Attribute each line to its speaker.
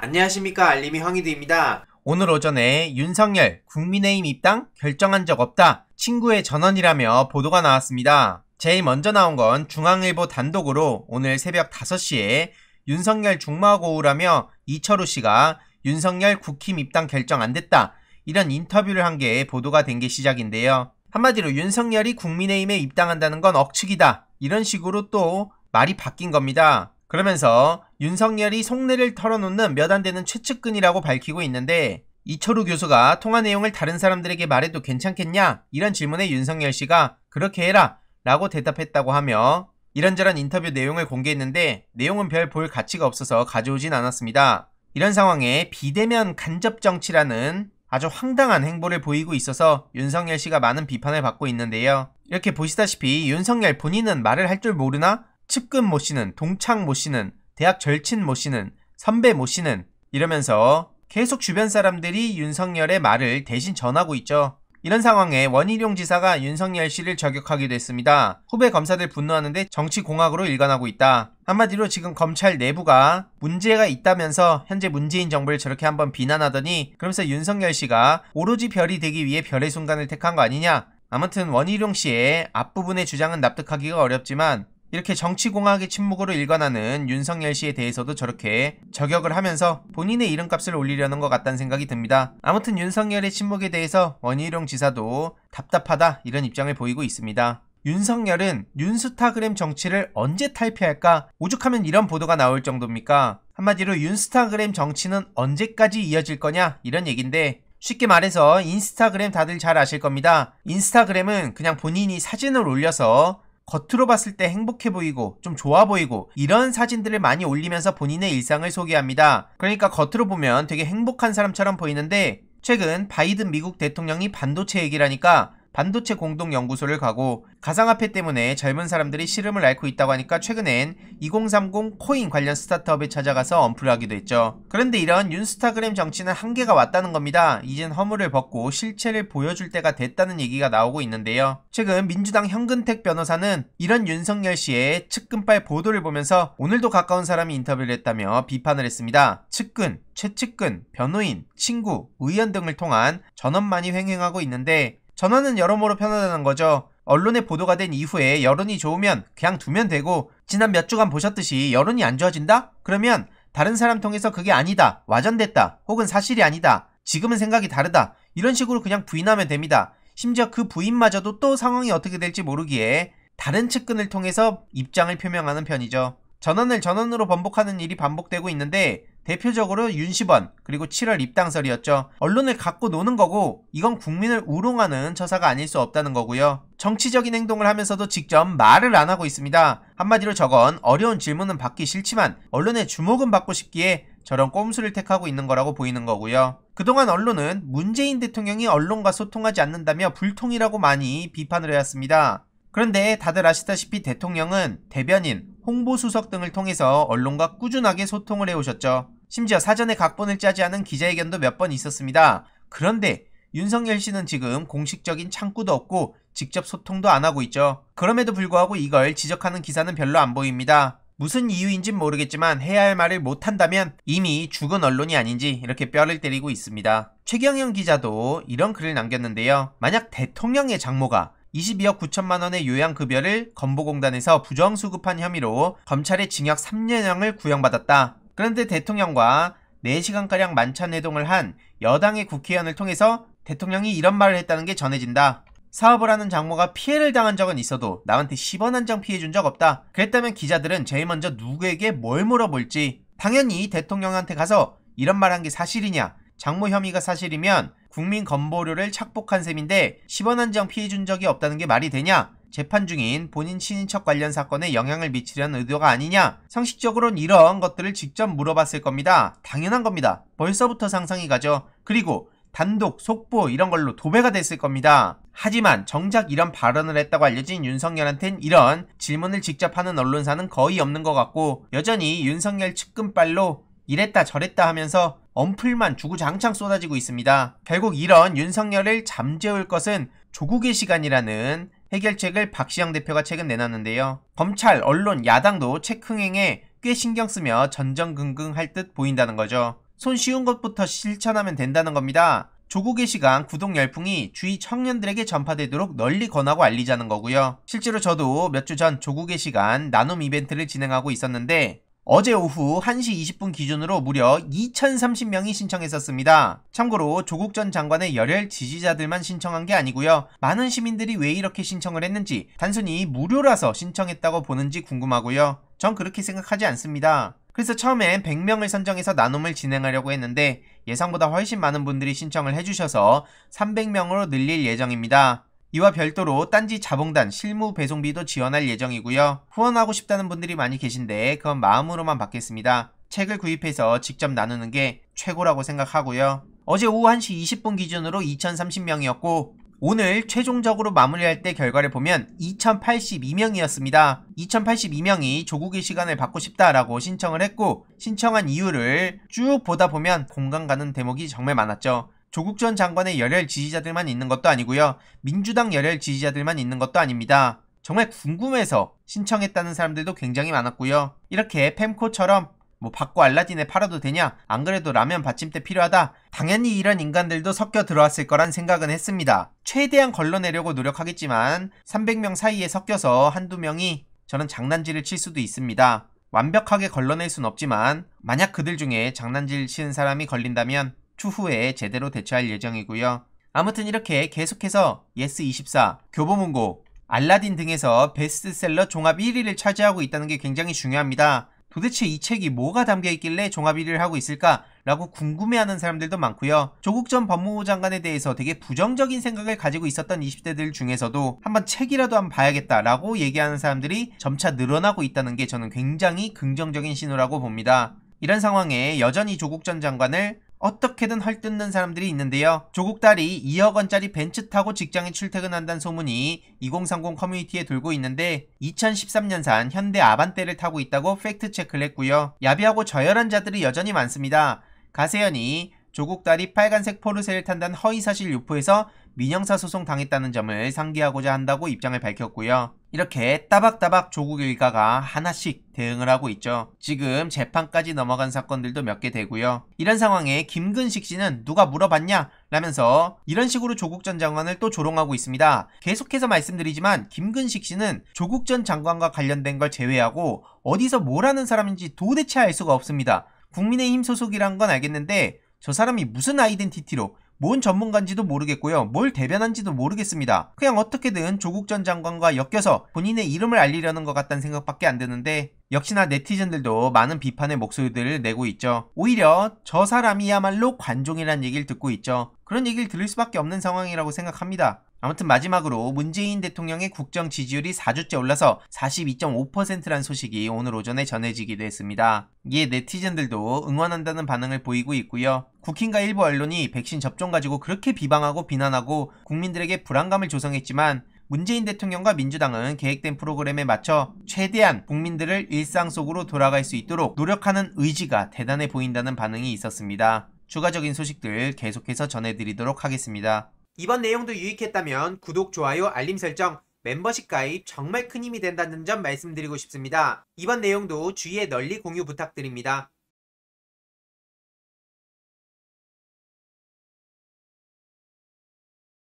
Speaker 1: 안녕하십니까 알림이 황희드입니다. 오늘 오전에 윤석열 국민의힘 입당 결정한 적 없다 친구의 전원이라며 보도가 나왔습니다. 제일 먼저 나온 건 중앙일보 단독으로 오늘 새벽 5시에 윤석열 중마고우라며 이철우 씨가 윤석열 국힘 입당 결정 안 됐다 이런 인터뷰를 한 게 보도가 된 게 시작인데요. 한마디로 윤석열이 국민의힘에 입당한다는 건 억측이다 이런 식으로 또 말이 바뀐 겁니다. 그러면서 윤석열이 속내를 털어놓는 몇 안 되는 최측근이라고 밝히고 있는데 이철우 교수가 통화 내용을 다른 사람들에게 말해도 괜찮겠냐? 이런 질문에 윤석열 씨가 그렇게 해라 라고 대답했다고 하며 이런저런 인터뷰 내용을 공개했는데 내용은 별 볼 가치가 없어서 가져오진 않았습니다. 이런 상황에 비대면 간접 정치라는 아주 황당한 행보를 보이고 있어서 윤석열 씨가 많은 비판을 받고 있는데요. 이렇게 보시다시피 윤석열 본인은 말을 할 줄 모르나 측근 모 씨는, 동창 모 씨는, 대학 절친 모 씨는, 선배 모 씨는 이러면서 계속 주변 사람들이 윤석열의 말을 대신 전하고 있죠. 이런 상황에 원희룡 지사가 윤석열 씨를 저격하기도 했습니다. 후배 검사들 분노하는데 정치공학으로 일관하고 있다. 한마디로 지금 검찰 내부가 문제가 있다면서 현재 문재인 정부를 저렇게 한번 비난하더니 그러면서 윤석열 씨가 오로지 별이 되기 위해 별의 순간을 택한 거 아니냐. 아무튼 원희룡 씨의 앞부분의 주장은 납득하기가 어렵지만 이렇게 정치공학의 침묵으로 일관하는 윤석열 씨에 대해서도 저렇게 저격을 하면서 본인의 이름값을 올리려는 것 같다는 생각이 듭니다. 아무튼 윤석열의 침묵에 대해서 원희룡 지사도 답답하다 이런 입장을 보이고 있습니다. 윤석열은 윤스타그램 정치를 언제 탈피할까? 오죽하면 이런 보도가 나올 정도입니까? 한마디로 윤스타그램 정치는 언제까지 이어질 거냐? 이런 얘긴데 쉽게 말해서 인스타그램 다들 잘 아실 겁니다. 인스타그램은 그냥 본인이 사진을 올려서 겉으로 봤을 때 행복해 보이고 좀 좋아 보이고 이런 사진들을 많이 올리면서 본인의 일상을 소개합니다. 그러니까 겉으로 보면 되게 행복한 사람처럼 보이는데 최근 바이든 미국 대통령이 반도체 얘기라니까 반도체 공동연구소를 가고 가상화폐 때문에 젊은 사람들이 시름을 앓고 있다고 하니까 최근엔 2030 코인 관련 스타트업에 찾아가서 언플을 하기도 했죠. 그런데 이런 윤스타그램 정치는 한계가 왔다는 겁니다. 이젠 허물을 벗고 실체를 보여줄 때가 됐다는 얘기가 나오고 있는데요. 최근 민주당 현근택 변호사는 이런 윤석열 씨의 측근빨 보도를 보면서 오늘도 가까운 사람이 인터뷰를 했다며 비판을 했습니다. 측근, 최측근, 변호인, 친구, 의원 등을 통한 전업만이 횡행하고 있는데 전화는 여러모로 편하다는 거죠. 언론에 보도가 된 이후에 여론이 좋으면 그냥 두면 되고 지난 몇 주간 보셨듯이 여론이 안 좋아진다? 그러면 다른 사람 통해서 그게 아니다, 와전됐다, 혹은 사실이 아니다, 지금은 생각이 다르다 이런 식으로 그냥 부인하면 됩니다. 심지어 그 부인마저도 또 상황이 어떻게 될지 모르기에 다른 측근을 통해서 입장을 표명하는 편이죠. 전원을 전원으로 번복하는 일이 반복되고 있는데 대표적으로 윤시번 그리고 7월 입당설이었죠. 언론을 갖고 노는 거고 이건 국민을 우롱하는 처사가 아닐 수 없다는 거고요. 정치적인 행동을 하면서도 직접 말을 안 하고 있습니다. 한마디로 저건 어려운 질문은 받기 싫지만 언론의 주목은 받고 싶기에 저런 꼼수를 택하고 있는 거라고 보이는 거고요. 그동안 언론은 문재인 대통령이 언론과 소통하지 않는다며 불통이라고 많이 비판을 해왔습니다. 그런데 다들 아시다시피 대통령은 대변인, 홍보수석 등을 통해서 언론과 꾸준하게 소통을 해오셨죠. 심지어 사전에 각본을 짜지 않은 기자회견도 몇 번 있었습니다. 그런데 윤석열 씨는 지금 공식적인 창구도 없고 직접 소통도 안 하고 있죠. 그럼에도 불구하고 이걸 지적하는 기사는 별로 안 보입니다. 무슨 이유인진 모르겠지만 해야 할 말을 못한다면 이미 죽은 언론이 아닌지 이렇게 뼈를 때리고 있습니다. 최경영 기자도 이런 글을 남겼는데요. 만약 대통령의 장모가 22억 9천만 원의 요양급여를 건보공단에서 부정수급한 혐의로 검찰에 징역 3년형을 구형받았다. 그런데 대통령과 4시간가량 만찬회동을 한 여당의 국회의원을 통해서 대통령이 이런 말을 했다는 게 전해진다. 사업을 하는 장모가 피해를 당한 적은 있어도 나한테 10원 한 장 피해준 적 없다. 그랬다면 기자들은 제일 먼저 누구에게 뭘 물어볼지 당연히 대통령한테 가서 이런 말 한 게 사실이냐 장모 혐의가 사실이면 국민 건보료를 착복한 셈인데 10원 한 장 피해준 적이 없다는 게 말이 되냐 재판 중인 본인 친인척 관련 사건에 영향을 미치려는 의도가 아니냐 상식적으로는 이런 것들을 직접 물어봤을 겁니다. 당연한 겁니다. 벌써부터 상상이 가죠. 그리고 단독, 속보 이런 걸로 도배가 됐을 겁니다. 하지만 정작 이런 발언을 했다고 알려진 윤석열한텐 이런 질문을 직접 하는 언론사는 거의 없는 것 같고 여전히 윤석열 측근빨로 이랬다 저랬다 하면서 엄플만 주구장창 쏟아지고 있습니다. 결국 이런 윤석열을 잠재울 것은 조국의 시간이라는 해결책을 박시영 대표가 최근 내놨는데요. 검찰, 언론, 야당도 책흥행에꽤 신경 쓰며 전전긍긍할 듯 보인다는 거죠. 손쉬운 것부터 실천하면 된다는 겁니다. 조국의 시간 구독 열풍이 주위 청년들에게 전파되도록 널리 권하고 알리자는 거고요. 실제로 저도 몇 주 전 조국의 시간 나눔 이벤트를 진행하고 있었는데 어제 오후 1시 20분 기준으로 무려 2,030명이 신청했었습니다. 참고로 조국 전 장관의 열혈 지지자들만 신청한 게 아니고요. 많은 시민들이 왜 이렇게 신청을 했는지 단순히 무료라서 신청했다고 보는지 궁금하고요. 전 그렇게 생각하지 않습니다. 그래서 처음엔 100명을 선정해서 나눔을 진행하려고 했는데 예상보다 훨씬 많은 분들이 신청을 해주셔서 300명으로 늘릴 예정입니다. 이와 별도로 딴지 자봉단 실무 배송비도 지원할 예정이고요. 후원하고 싶다는 분들이 많이 계신데 그건 마음으로만 받겠습니다. 책을 구입해서 직접 나누는 게 최고라고 생각하고요. 어제 오후 1시 20분 기준으로 2030명이었고 오늘 최종적으로 마무리할 때 결과를 보면 2082명이었습니다. 2082명이 조국의 시간을 받고 싶다라고 신청을 했고 신청한 이유를 쭉 보다 보면 공감 가는 대목이 정말 많았죠. 조국 전 장관의 열혈 지지자들만 있는 것도 아니고요. 민주당 열혈 지지자들만 있는 것도 아닙니다. 정말 궁금해서 신청했다는 사람들도 굉장히 많았고요. 이렇게 펨코처럼 뭐 받고 알라딘에 팔아도 되냐? 안 그래도 라면 받침대 필요하다? 당연히 이런 인간들도 섞여 들어왔을 거란 생각은 했습니다. 최대한 걸러내려고 노력하겠지만 300명 사이에 섞여서 한두 명이 저는 장난질을 칠 수도 있습니다. 완벽하게 걸러낼 순 없지만 만약 그들 중에 장난질 치는 사람이 걸린다면 추후에 제대로 대처할 예정이고요. 아무튼 이렇게 계속해서 예스24, 교보문고, 알라딘 등에서 베스트셀러 종합 1위를 차지하고 있다는 게 굉장히 중요합니다. 도대체 이 책이 뭐가 담겨 있길래 종합 1위를 하고 있을까라고 궁금해하는 사람들도 많고요. 조국 전 법무부 장관에 대해서 되게 부정적인 생각을 가지고 있었던 20대들 중에서도 한번 책이라도 한번 봐야겠다라고 얘기하는 사람들이 점차 늘어나고 있다는 게 저는 굉장히 긍정적인 신호라고 봅니다. 이런 상황에 여전히 조국 전 장관을 어떻게든 헐뜯는 사람들이 있는데요. 조국 딸이 2억 원짜리 벤츠 타고 직장에 출퇴근한다는 소문이 2030 커뮤니티에 돌고 있는데 2013년산 현대 아반떼를 타고 있다고 팩트 체크를 했고요. 야비하고 저열한 자들이 여전히 많습니다. 가세현이 조국 딸이 빨간색 포르쉐를 탄다는 허위사실 유포에서 민영사 소송 당했다는 점을 상기하고자 한다고 입장을 밝혔고요. 이렇게 따박따박 조국 일가가 하나씩 대응을 하고 있죠. 지금 재판까지 넘어간 사건들도 몇 개 되고요. 이런 상황에 김근식 씨는 누가 물어봤냐? 라면서 이런 식으로 조국 전 장관을 또 조롱하고 있습니다. 계속해서 말씀드리지만 김근식 씨는 조국 전 장관과 관련된 걸 제외하고 어디서 뭘 하는 사람인지 도대체 알 수가 없습니다. 국민의힘 소속이란 건 알겠는데 저 사람이 무슨 아이덴티티로 뭔 전문가인지도 모르겠고요. 뭘 대변한지도 모르겠습니다. 그냥 어떻게든 조국 전 장관과 엮여서 본인의 이름을 알리려는 것 같다는 생각밖에 안 드는데 역시나 네티즌들도 많은 비판의 목소리들을 내고 있죠. 오히려 저 사람이야말로 관종이란 얘기를 듣고 있죠. 그런 얘기를 들을 수밖에 없는 상황이라고 생각합니다. 아무튼 마지막으로 문재인 대통령의 국정 지지율이 4주째 올라서 42.5%란 소식이 오늘 오전에 전해지기도 했습니다. 이에 네티즌들도 응원한다는 반응을 보이고 있고요. 국힘과 일부 언론이 백신 접종 가지고 그렇게 비방하고 비난하고 국민들에게 불안감을 조성했지만 문재인 대통령과 민주당은 계획된 프로그램에 맞춰 최대한 국민들을 일상 속으로 돌아갈 수 있도록 노력하는 의지가 대단해 보인다는 반응이 있었습니다. 추가적인 소식들 계속해서 전해드리도록 하겠습니다. 이번 내용도 유익했다면 구독, 좋아요, 알림 설정, 멤버십 가입 정말 큰 힘이 된다는 점 말씀드리고 싶습니다. 이번 내용도 주위에 널리 공유 부탁드립니다.